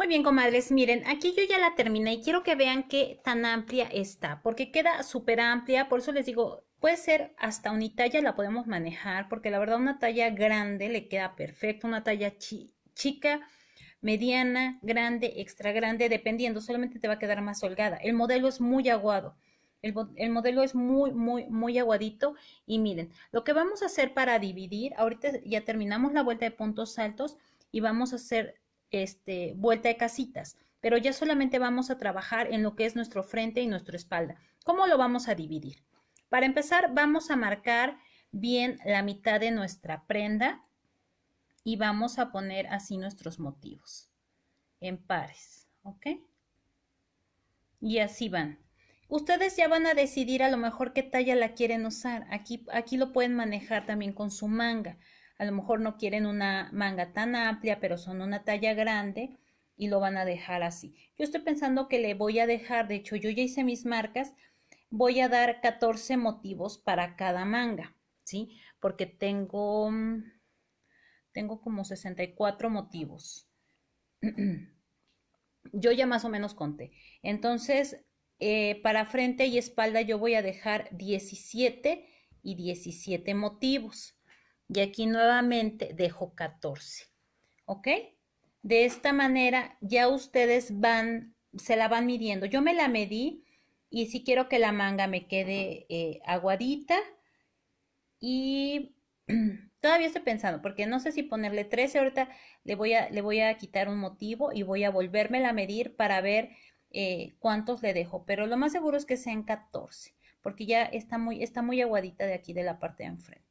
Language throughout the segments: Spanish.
Muy bien, comadres, miren, aquí yo ya la terminé y quiero que vean qué tan amplia está, porque queda súper amplia, por eso les digo, puede ser hasta talla la podemos manejar, porque la verdad una talla grande le queda perfecto, una talla chica, mediana, grande, extra grande, dependiendo, solamente te va a quedar más holgada. El modelo es muy aguado. El, el, modelo es muy, muy, muy aguadito. Y miren, lo que vamos a hacer para dividir, ahorita ya terminamos la vuelta de puntos altos y vamos a hacer este, vuelta de casitas, pero ya solamente vamos a trabajar en lo que es nuestro frente y nuestra espalda. ¿Cómo lo vamos a dividir? Para empezar, vamos a marcar bien la mitad de nuestra prenda y vamos a poner así nuestros motivos en pares, ¿ok? Y así van. Ustedes ya van a decidir a lo mejor qué talla la quieren usar. Aquí, aquí lo pueden manejar también con su manga a lo mejor no quieren una manga tan amplia, pero son una talla grande y lo van a dejar así. Yo estoy pensando que le voy a dejar, de hecho yo ya hice mis marcas, voy a dar 14 motivos para cada manga, ¿sí? Porque tengo, tengo como 64 motivos. yo ya más o menos conté. Entonces, eh, para frente y espalda yo voy a dejar 17 y 17 motivos y aquí nuevamente dejo 14, ¿ok? De esta manera ya ustedes van, se la van midiendo. Yo me la medí y si quiero que la manga me quede eh, aguadita y todavía estoy pensando porque no sé si ponerle 13, ahorita le voy a, le voy a quitar un motivo y voy a volverme a medir para ver eh, cuántos le dejo, pero lo más seguro es que sean 14 porque ya está muy, está muy aguadita de aquí de la parte de enfrente.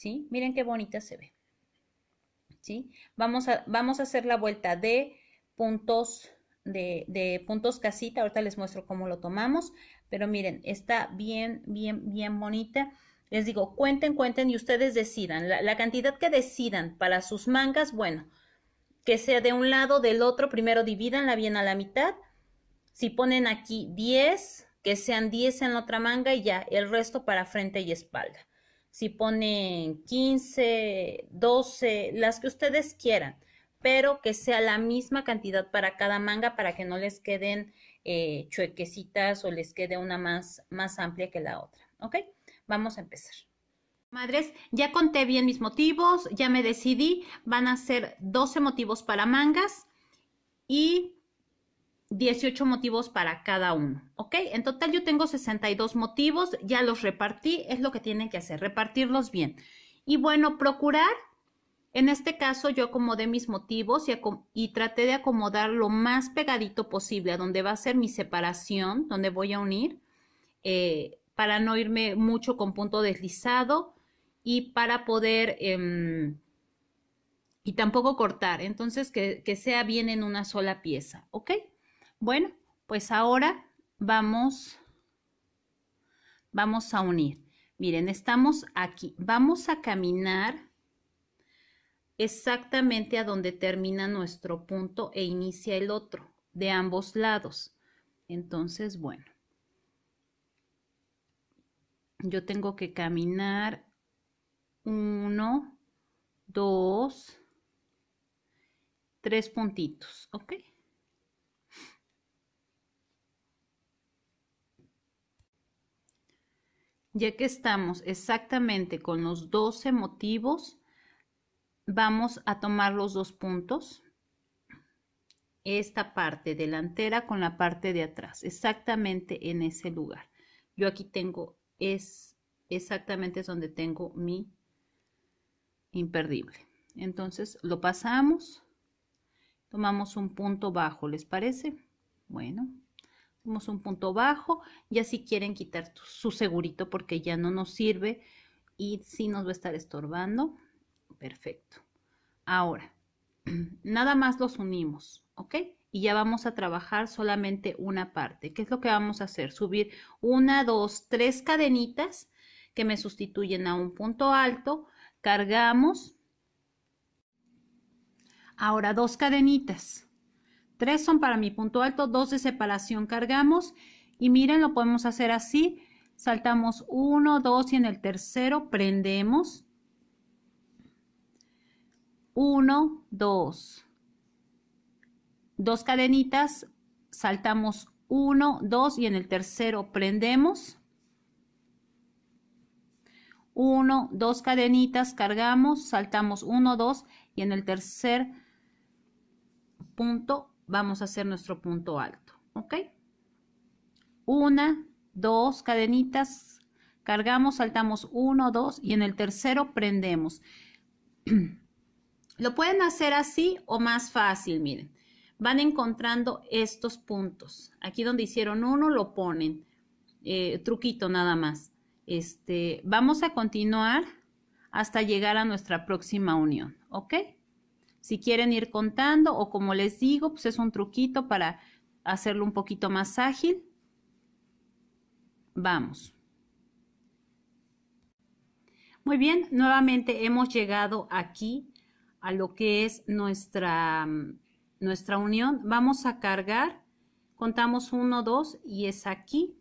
¿sí? Miren qué bonita se ve. ¿Sí? Vamos a, vamos a hacer la vuelta de puntos, de, de, puntos casita. Ahorita les muestro cómo lo tomamos. Pero miren, está bien, bien, bien bonita. Les digo, cuenten, cuenten y ustedes decidan. La, cantidad que decidan para sus mangas, bueno, que sea de un lado, del otro. Primero dividanla bien a la mitad. Si ponen aquí 10, que sean 10 en la otra manga y ya el resto para frente y espalda si ponen 15, 12, las que ustedes quieran, pero que sea la misma cantidad para cada manga para que no les queden eh, chuequecitas o les quede una más, más amplia que la otra. ¿Ok? Vamos a empezar. Madres, ya conté bien mis motivos, ya me decidí, van a ser 12 motivos para mangas y 18 motivos para cada uno, ¿ok? En total yo tengo 62 motivos, ya los repartí, es lo que tienen que hacer, repartirlos bien. Y bueno, procurar, en este caso yo acomodé mis motivos y, traté de acomodar lo más pegadito posible a donde va a ser mi separación, donde voy a unir, eh, para no irme mucho con punto deslizado y para poder... Em, y tampoco cortar, entonces que sea bien en una sola pieza, ¿ok? Bueno, pues ahora vamos, vamos a unir. Miren, estamos aquí. Vamos a caminar exactamente a donde termina nuestro punto e inicia el otro, de ambos lados. Entonces, bueno, yo tengo que caminar uno, dos, tres puntitos, ¿ok? ya que estamos exactamente con los 12 motivos, vamos a tomar los dos puntos, esta parte delantera con la parte de atrás, exactamente en ese lugar. Yo aquí tengo, es exactamente es donde tengo mi imperdible. Entonces lo pasamos, tomamos un punto bajo, ¿les parece? Bueno hacemos un punto bajo, y así quieren quitar su segurito porque ya no nos sirve y si nos va a estar estorbando, perfecto. Ahora, nada más los unimos, ¿ok? Y ya vamos a trabajar solamente una parte. ¿Qué es lo que vamos a hacer? Subir una, dos, tres cadenitas que me sustituyen a un punto alto, cargamos. Ahora dos cadenitas Tres son para mi punto alto, dos de separación cargamos y miren, lo podemos hacer así. Saltamos uno, dos y en el tercero prendemos. Uno, dos. Dos cadenitas, saltamos uno, dos y en el tercero prendemos. Uno, dos cadenitas, cargamos, saltamos uno, dos y en el tercer punto vamos a hacer nuestro punto alto, ¿ok? Una, dos cadenitas, cargamos, saltamos uno, dos y en el tercero prendemos. Lo pueden hacer así o más fácil, miren. Van encontrando estos puntos. Aquí donde hicieron uno lo ponen. Eh, truquito nada más. Este, vamos a continuar hasta llegar a nuestra próxima unión, ¿ok? Si quieren ir contando o como les digo, pues es un truquito para hacerlo un poquito más ágil. Vamos. Muy bien, nuevamente hemos llegado aquí a lo que es nuestra, nuestra unión. Vamos a cargar, contamos uno, dos y es aquí.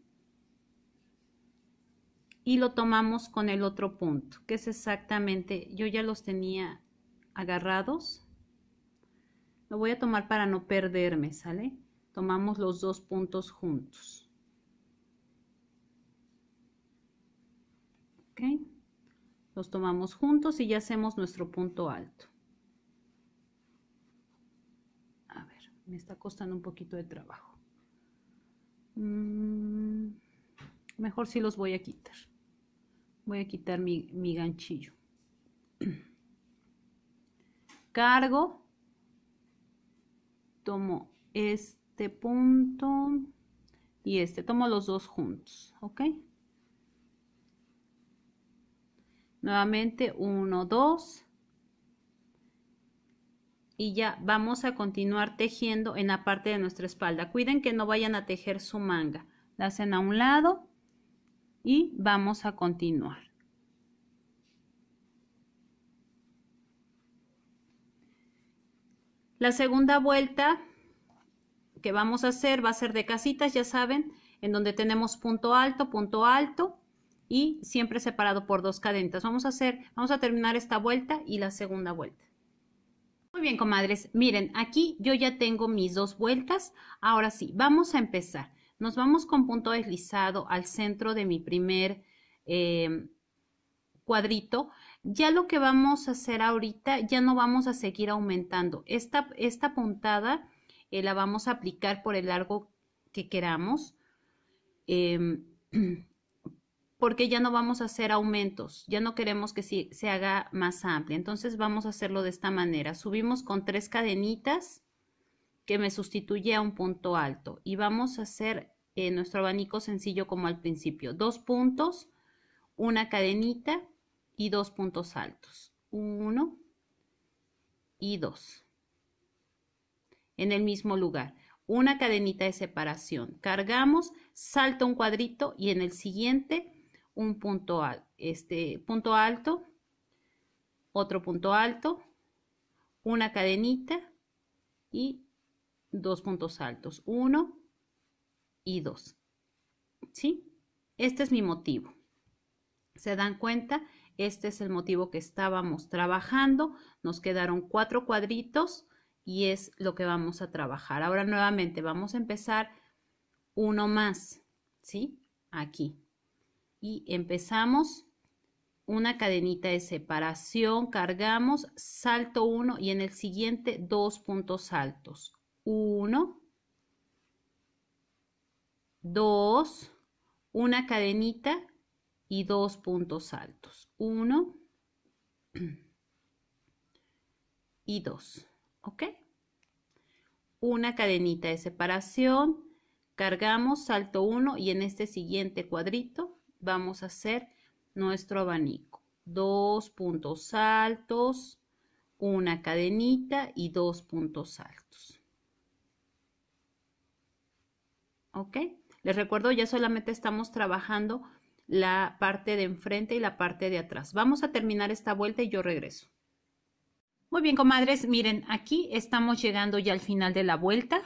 Y lo tomamos con el otro punto, que es exactamente, yo ya los tenía agarrados. Lo voy a tomar para no perderme, ¿sale? Tomamos los dos puntos juntos. Los tomamos juntos y ya hacemos nuestro punto alto. A ver, me está costando un poquito de trabajo. Mm, mejor si los voy a quitar. Voy a quitar mi, mi ganchillo. Cargo tomo este punto y este, tomo los dos juntos, ¿ok? Nuevamente uno, dos y ya vamos a continuar tejiendo en la parte de nuestra espalda. Cuiden que no vayan a tejer su manga, la hacen a un lado y vamos a continuar. La segunda vuelta que vamos a hacer va a ser de casitas, ya saben, en donde tenemos punto alto, punto alto y siempre separado por dos cadenas. Vamos a hacer, vamos a terminar esta vuelta y la segunda vuelta. Muy bien, comadres. Miren, aquí yo ya tengo mis dos vueltas. Ahora sí, vamos a empezar. Nos vamos con punto deslizado al centro de mi primer eh, cuadrito ya lo que vamos a hacer ahorita, ya no vamos a seguir aumentando. Esta, esta puntada eh, la vamos a aplicar por el largo que queramos, em, porque ya no vamos a hacer aumentos, ya no queremos que se, se haga más amplia. Entonces vamos a hacerlo de esta manera. Subimos con tres cadenitas que me sustituye a un punto alto y vamos a hacer eh, nuestro abanico sencillo como al principio. Dos puntos, una cadenita y dos puntos altos. 1 y 2. En el mismo lugar. Una cadenita de separación. Cargamos, salta un cuadrito y en el siguiente un punto, este, punto alto, otro punto alto, una cadenita y dos puntos altos. 1 y 2. ¿Sí? Este es mi motivo. ¿Se dan cuenta? Este es el motivo que estábamos trabajando. Nos quedaron cuatro cuadritos y es lo que vamos a trabajar. Ahora nuevamente vamos a empezar uno más, ¿sí? Aquí. Y empezamos una cadenita de separación, cargamos, salto uno y en el siguiente dos puntos altos. Uno, dos, una cadenita y dos puntos altos. Uno y dos. ¿Ok? Una cadenita de separación. Cargamos salto uno y en este siguiente cuadrito vamos a hacer nuestro abanico. Dos puntos altos, una cadenita y dos puntos altos. ¿Ok? Les recuerdo, ya solamente estamos trabajando la parte de enfrente y la parte de atrás. Vamos a terminar esta vuelta y yo regreso. Muy bien, comadres, miren, aquí estamos llegando ya al final de la vuelta.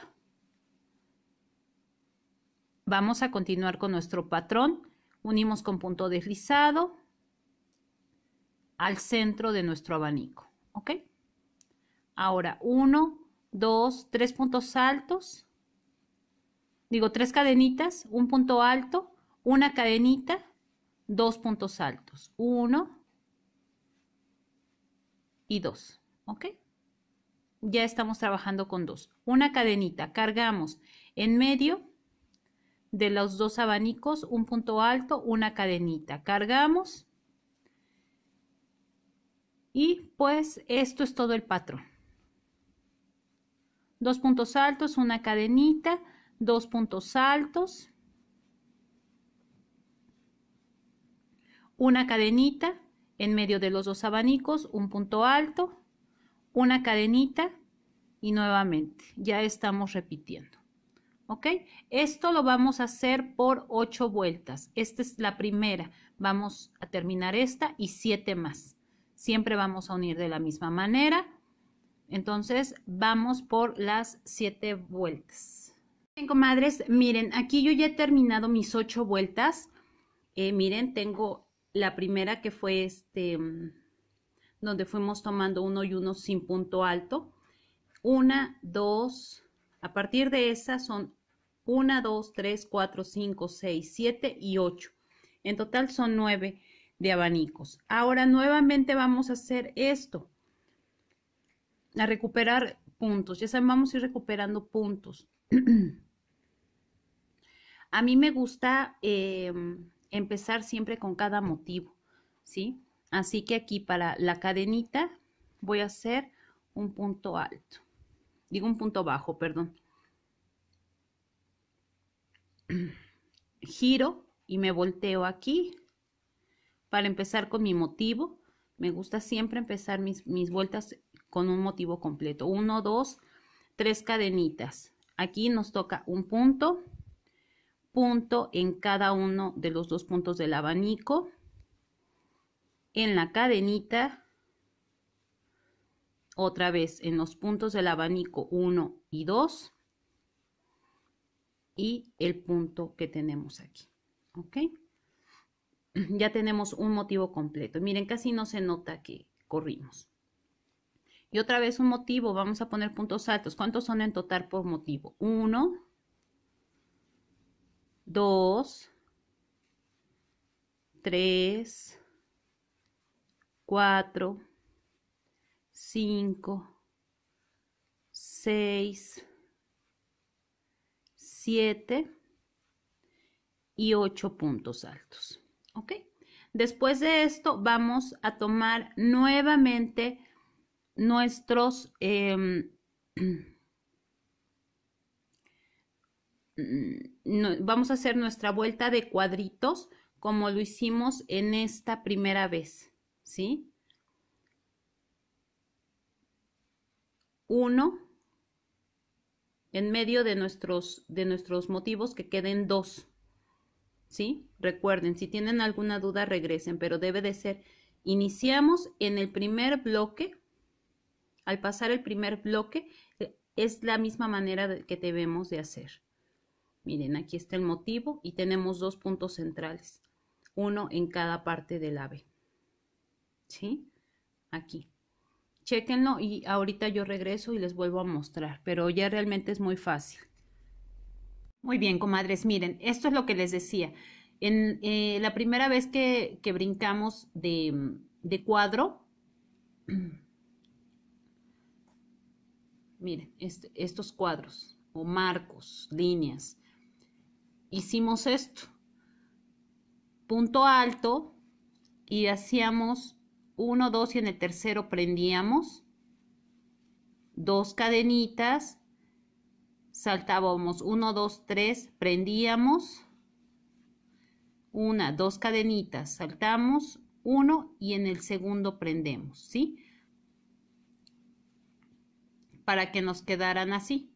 Vamos a continuar con nuestro patrón. Unimos con punto deslizado al centro de nuestro abanico, ¿ok? Ahora, uno, dos, tres puntos altos, digo, tres cadenitas, un punto alto, una cadenita, dos puntos altos, uno y dos, ¿ok? Ya estamos trabajando con dos. Una cadenita, cargamos en medio de los dos abanicos, un punto alto, una cadenita, cargamos y pues esto es todo el patrón. Dos puntos altos, una cadenita, dos puntos altos, una cadenita, en medio de los dos abanicos, un punto alto, una cadenita y nuevamente, ya estamos repitiendo. ¿Ok? Esto lo vamos a hacer por ocho vueltas. Esta es la primera. Vamos a terminar esta y siete más. Siempre vamos a unir de la misma manera. Entonces, vamos por las siete vueltas. comadres, miren, aquí yo ya he terminado mis ocho vueltas. Eh, miren, tengo la primera que fue este, mm, donde fuimos tomando uno y uno sin punto alto. Una, dos, a partir de esa son una, dos, tres, cuatro, cinco, seis, siete y ocho. En total son nueve de abanicos. Ahora nuevamente vamos a hacer esto. A recuperar puntos. Ya saben, vamos a ir recuperando puntos. a mí me gusta... Em, empezar siempre con cada motivo, ¿sí? Así que aquí para la cadenita voy a hacer un punto alto, digo un punto bajo, perdón. Giro y me volteo aquí para empezar con mi motivo. Me gusta siempre empezar mis, mis vueltas con un motivo completo. Uno, dos, tres cadenitas. Aquí nos toca un punto, punto en cada uno de los dos puntos del abanico, en la cadenita, otra vez en los puntos del abanico 1 y 2 y el punto que tenemos aquí. ¿Ok? Ya tenemos un motivo completo. Miren, casi no se nota que corrimos. Y otra vez un motivo, vamos a poner puntos altos. ¿Cuántos son en total por motivo? 1, 2, 3, 4, 5, 6, 7 y 8 puntos altos. ¿Ok? Después de esto vamos a tomar nuevamente nuestros... Eh, vamos a hacer nuestra vuelta de cuadritos como lo hicimos en esta primera vez, ¿sí? Uno, en medio de nuestros, de nuestros motivos que queden dos. ¿Sí? Recuerden, si tienen alguna duda regresen, pero debe de ser iniciamos en el primer bloque. Al pasar el primer bloque eh, es la misma manera que debemos de hacer. Miren, aquí está el motivo y tenemos dos puntos centrales, uno en cada parte del ave. ¿Sí? Aquí. Chéquenlo y ahorita yo regreso y les vuelvo a mostrar, pero ya realmente es muy fácil. Muy bien, comadres, miren, esto es lo que les decía. En eh, la primera vez que, brincamos de, cuadro, miren, este, estos cuadros o marcos, líneas hicimos esto. Punto alto y hacíamos 1, 2 y en el tercero prendíamos dos cadenitas, saltábamos uno, dos, tres, prendíamos una, dos cadenitas, saltamos uno y en el segundo prendemos, ¿sí? Para que nos quedaran así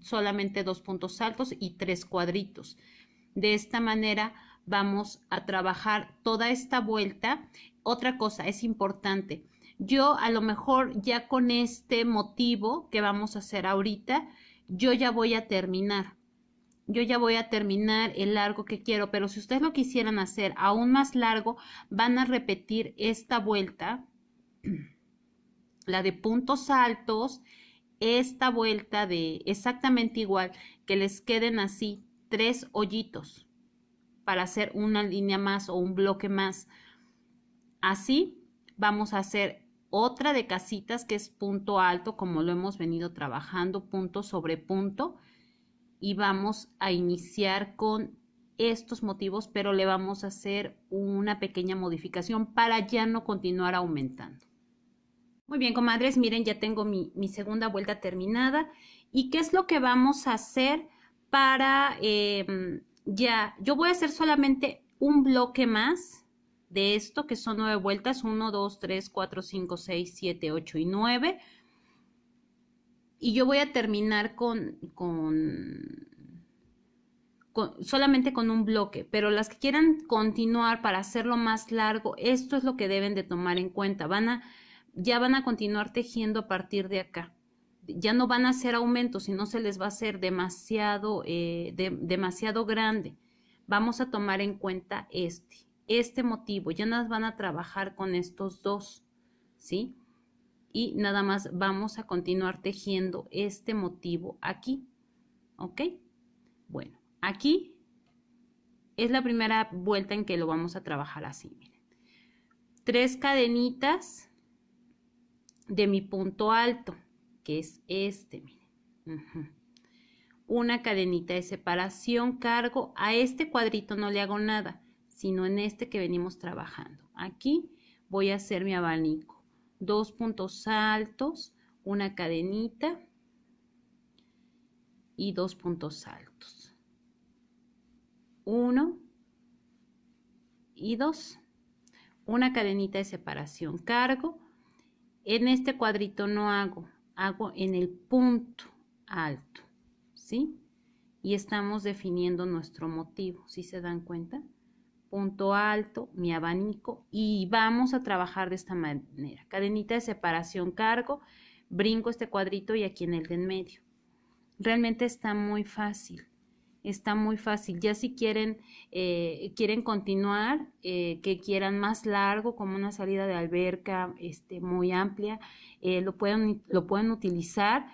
solamente dos puntos altos y tres cuadritos. De esta manera vamos a trabajar toda esta vuelta. Otra cosa es importante. Yo a lo mejor ya con este motivo que vamos a hacer ahorita, yo ya voy a terminar. Yo ya voy a terminar el largo que quiero, pero si ustedes lo quisieran hacer aún más largo, van a repetir esta vuelta, la de puntos altos, esta vuelta de exactamente igual, que les queden así tres hoyitos para hacer una línea más o un bloque más. Así vamos a hacer otra de casitas que es punto alto, como lo hemos venido trabajando punto sobre punto. Y vamos a iniciar con estos motivos, pero le vamos a hacer una pequeña modificación para ya no continuar aumentando. Muy bien, comadres, miren, ya tengo mi, mi segunda vuelta terminada. ¿Y qué es lo que vamos a hacer para em, ya? Yo voy a hacer solamente un bloque más de esto, que son nueve vueltas, 1, 2, 3, 4, 5, 6, 7, 8 y 9. Y yo voy a terminar con, con con, solamente con un bloque, pero las que quieran continuar para hacerlo más largo, esto es lo que deben de tomar en cuenta. Van a ya van a continuar tejiendo a partir de acá. Ya no van a hacer aumentos, no se les va a hacer demasiado, eh, demasiado grande. Vamos a tomar en cuenta este, este motivo. Ya nos van a trabajar con estos dos, ¿sí? Y nada más vamos a continuar tejiendo este motivo aquí, ¿ok? Bueno, aquí es la primera vuelta en que lo vamos a trabajar así, Tres cadenitas de mi punto alto, que es este, Una cadenita de separación, cargo, a este cuadrito no le hago nada, sino en este que venimos trabajando. Aquí voy a hacer mi abanico. Dos puntos altos, una cadenita y dos puntos altos. Uno y dos. Una cadenita de separación, cargo, en este cuadrito no hago, hago en el punto alto, ¿sí? Y estamos definiendo nuestro motivo, si ¿sí se dan cuenta? Punto alto, mi abanico y vamos a trabajar de esta manera. Cadenita de separación, cargo, brinco este cuadrito y aquí en el de en medio. Realmente está muy fácil está muy fácil. Ya si quieren, eh, quieren continuar, eh, que quieran más largo, como una salida de alberca este, muy amplia, eh, lo, pueden, lo pueden utilizar,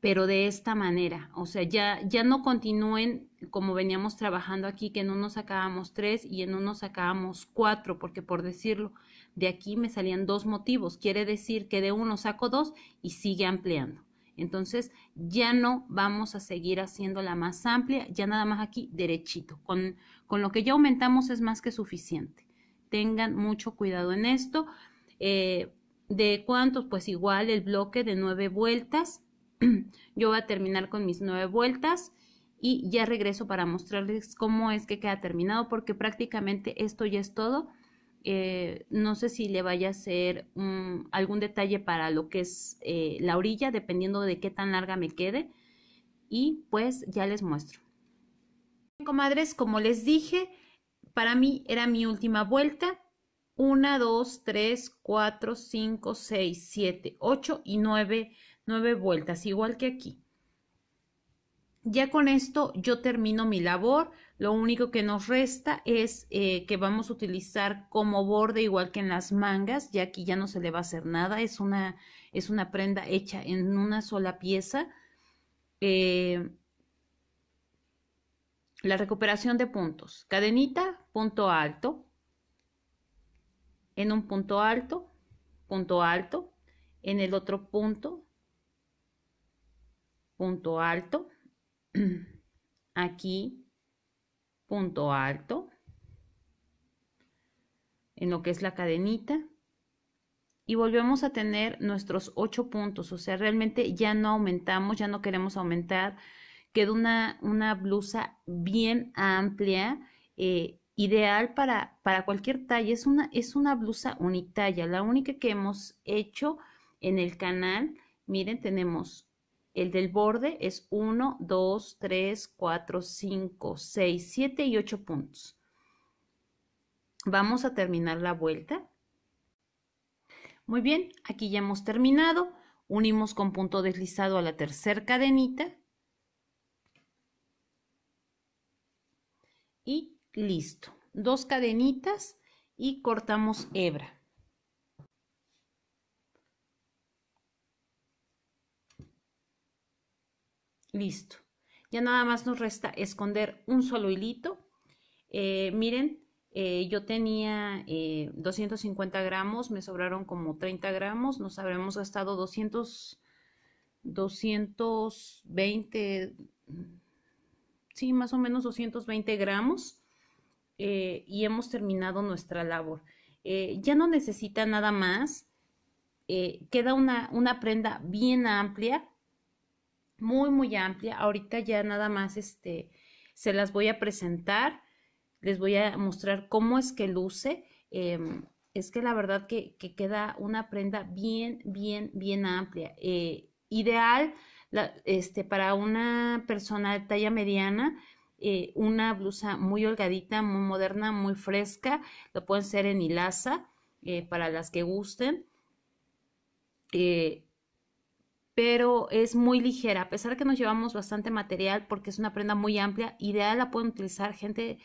pero de esta manera. O sea, ya, ya no continúen como veníamos trabajando aquí, que en uno sacábamos tres y en uno sacábamos cuatro, porque por decirlo, de aquí me salían dos motivos. Quiere decir que de uno saco dos y sigue ampliando. Entonces ya no vamos a seguir haciendo la más amplia, ya nada más aquí derechito. Con, lo que ya aumentamos es más que suficiente. Tengan mucho cuidado en esto. Eh, ¿De cuántos? Pues igual el bloque de nueve vueltas. Yo voy a terminar con mis nueve vueltas y ya regreso para mostrarles cómo es que queda terminado porque prácticamente esto ya es todo eh, no sé si le vaya a hacer algún detalle para lo que es eh, la orilla, dependiendo de qué tan larga me quede. Y pues ya les muestro. Comadres, como les dije, para mí era mi última vuelta. 1, 2, 3, 4, 5, 6, 7, 8 y 9, 9 vueltas, igual que aquí. Ya con esto yo termino mi labor. Lo único que nos resta es eh, que vamos a utilizar como borde igual que en las mangas, ya aquí ya no se le va a hacer nada, es una, es una prenda hecha en una sola pieza. Eh, la recuperación de puntos. Cadenita, punto alto, en un punto alto, punto alto, en el otro punto, punto alto, aquí punto alto en lo que es la cadenita y volvemos a tener nuestros ocho puntos, o sea, realmente ya no aumentamos, ya no queremos aumentar, queda una, una blusa bien amplia, eh, ideal para, para cualquier talla, es una, es una blusa unitalla, la única que hemos hecho en el canal, miren, tenemos el del borde es 1, 2, 3, 4, 5, 6, 7 y 8 puntos. Vamos a terminar la vuelta. Muy bien, aquí ya hemos terminado. Unimos con punto deslizado a la tercera cadenita. Y listo. Dos cadenitas y cortamos hebra. Listo. Ya nada más nos resta esconder un solo hilito. Eh, miren, eh, yo tenía 250 eh, gramos, me sobraron como 30 gramos, nos habremos gastado 200, 220, sí, más o menos 220 gramos y hemos terminado nuestra labor. ya no necesita nada más, queda una, una prenda bien amplia muy, muy amplia. Ahorita ya nada más este, se las voy a presentar, les voy a mostrar cómo es que luce. Em, es que la verdad que, queda una prenda bien, bien, bien amplia. Eh, ideal este, para una persona de talla mediana, eh, una blusa muy holgadita, muy moderna, muy fresca. Lo pueden ser en hilaza eh, para las que gusten pero es muy ligera, a pesar de que nos llevamos bastante material porque es una prenda muy amplia, ideal la pueden utilizar gente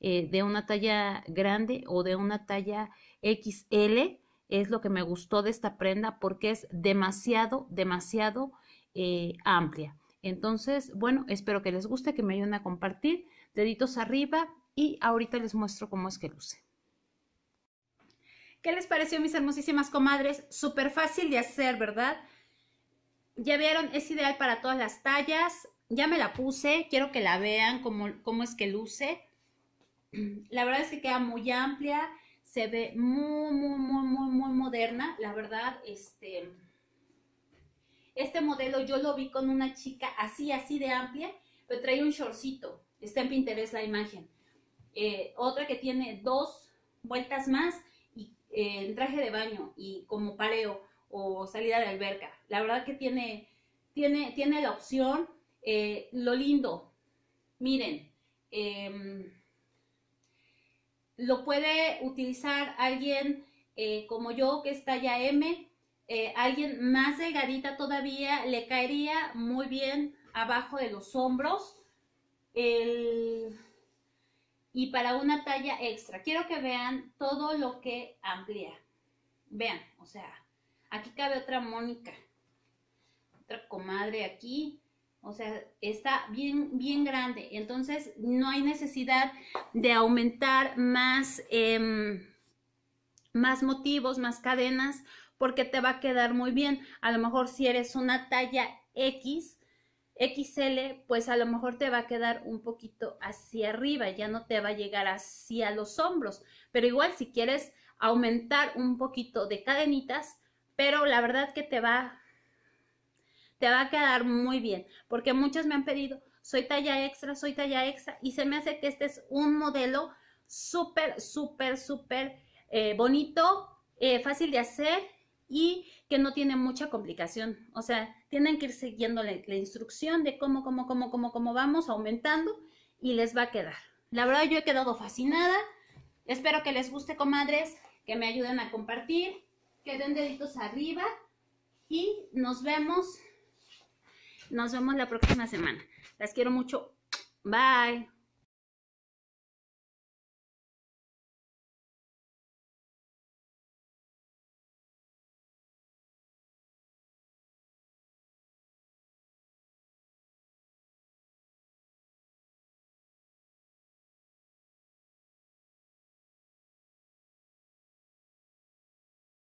eh, de una talla grande o de una talla XL, es lo que me gustó de esta prenda porque es demasiado, demasiado eh, amplia. Entonces, bueno, espero que les guste, que me ayuden a compartir, deditos arriba y ahorita les muestro cómo es que luce. ¿Qué les pareció mis hermosísimas comadres? Súper fácil de hacer, ¿verdad? Ya vieron, es ideal para todas las tallas. Ya me la puse, quiero que la vean cómo, cómo es que luce. La verdad es que queda muy amplia, se ve muy, muy, muy, muy, muy moderna. La verdad, este, este modelo yo lo vi con una chica así, así de amplia, pero trae un shortcito. Está en Pinterest la imagen. Eh, otra que tiene dos vueltas más y el eh, traje de baño y como pareo o salida de alberca. La verdad que tiene, tiene, tiene la opción. Eh, lo lindo, miren, em, lo puede utilizar alguien eh, como yo que está ya M, eh, alguien más delgadita todavía, le caería muy bien abajo de los hombros. El, y para una talla extra. Quiero que vean todo lo que amplía. Vean, o sea, Aquí cabe otra Mónica, otra comadre aquí. O sea, está bien, bien grande. Entonces, no hay necesidad de aumentar más, em, más motivos, más cadenas, porque te va a quedar muy bien. A lo mejor si eres una talla X, XL, pues a lo mejor te va a quedar un poquito hacia arriba, ya no te va a llegar hacia los hombros. Pero igual si quieres aumentar un poquito de cadenitas, pero la verdad que te va, te va a quedar muy bien, porque muchas me han pedido, soy talla extra, soy talla extra, y se me hace que este es un modelo súper, súper, súper eh, bonito, eh, fácil de hacer y que no tiene mucha complicación. O sea, tienen que ir siguiendo la, instrucción de cómo, cómo, cómo, cómo, cómo vamos aumentando y les va a quedar. La verdad yo he quedado fascinada. Espero que les guste, comadres, que me ayuden a compartir. Queden den deditos arriba y nos vemos, nos vemos la próxima semana. Las quiero mucho. Bye.